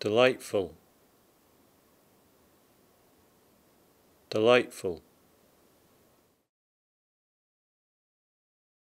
delightful, delightful.